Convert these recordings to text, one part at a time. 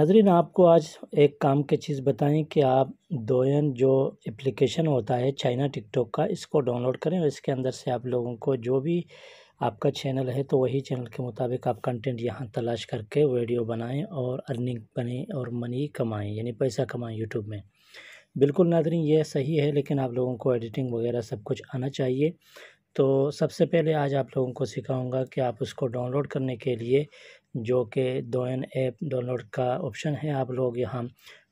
नाजरीन आपको आज एक काम की चीज़ बताएं कि आप दोयन जो एप्लीकेशन होता है चाइना टिकटॉक का इसको डाउनलोड करें और इसके अंदर से आप लोगों को जो भी आपका चैनल है तो वही चैनल के मुताबिक आप कंटेंट यहाँ तलाश करके वीडियो बनाएं और अर्निंग बने और मनी कमाएं यानी पैसा कमाएं यूट्यूब में बिल्कुल नाजरीन यह सही है लेकिन आप लोगों को एडिटिंग वगैरह सब कुछ आना चाहिए तो सबसे पहले आज आप लोगों को सिखाऊंगा कि आप उसको डाउनलोड करने के लिए जो कि दोन ऐप डाउनलोड का ऑप्शन है आप लोग यहाँ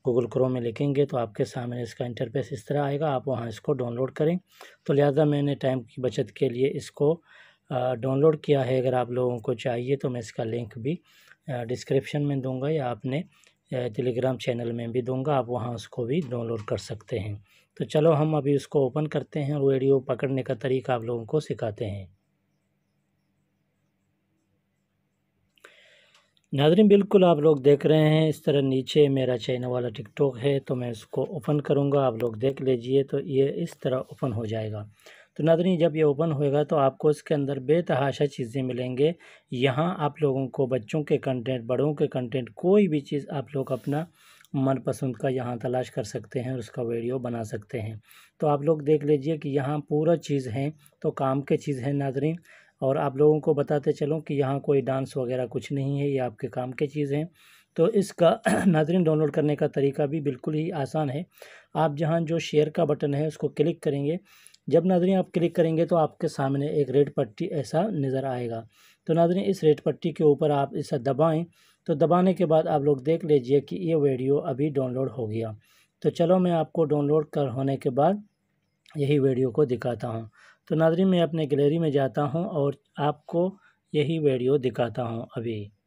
गूगल क्रोम में लिखेंगे तो आपके सामने इसका इंटरफेस इस तरह आएगा आप वहाँ इसको डाउनलोड करें तो लिहाजा मैंने टाइम की बचत के लिए इसको डाउनलोड किया है अगर आप लोगों को चाहिए तो मैं इसका लिंक भी डिस्क्रिप्शन में दूंगा या आपने टेलीग्राम चैनल में भी दूंगा आप वहाँ उसको भी डाउनलोड कर सकते हैं तो चलो हम अभी उसको ओपन करते हैं और वीडियो पकड़ने का तरीका आप लोगों को सिखाते हैं नाजरीन बिल्कुल आप लोग देख रहे हैं इस तरह नीचे मेरा चैनल वाला टिकटॉक है तो मैं इसको ओपन करूँगा आप लोग देख लीजिए तो ये इस तरह ओपन हो जाएगा तो नादरी जब ये ओपन होएगा तो आपको इसके अंदर बेतहाशा चीज़ें मिलेंगे यहाँ आप लोगों को बच्चों के कंटेंट बड़ों के कंटेंट कोई भी चीज़ आप लोग अपना मनपसंद का यहाँ तलाश कर सकते हैं और उसका वीडियो बना सकते हैं तो आप लोग देख लीजिए कि यहाँ पूरा चीज़ है तो काम के चीज़ हैं नादरीन और आप लोगों को बताते चलूँ कि यहाँ कोई डांस वगैरह कुछ नहीं है ये आपके काम के चीज़ हैं तो इसका नादरीन डाउनलोड करने का तरीका भी बिल्कुल ही आसान है आप जहाँ जो शेयर का बटन है उसको क्लिक करेंगे जब नादरी आप क्लिक करेंगे तो आपके सामने एक रेड पट्टी ऐसा नज़र आएगा तो नादरी इस रेड पट्टी के ऊपर आप इसे दबाएं तो दबाने के बाद आप लोग देख लीजिए कि ये वीडियो अभी डाउनलोड हो गया तो चलो मैं आपको डाउनलोड कर होने के बाद यही वीडियो को दिखाता हूँ तो नादरी मैं अपने गैलरी में जाता हूँ और आपको यही वीडियो दिखाता हूँ अभी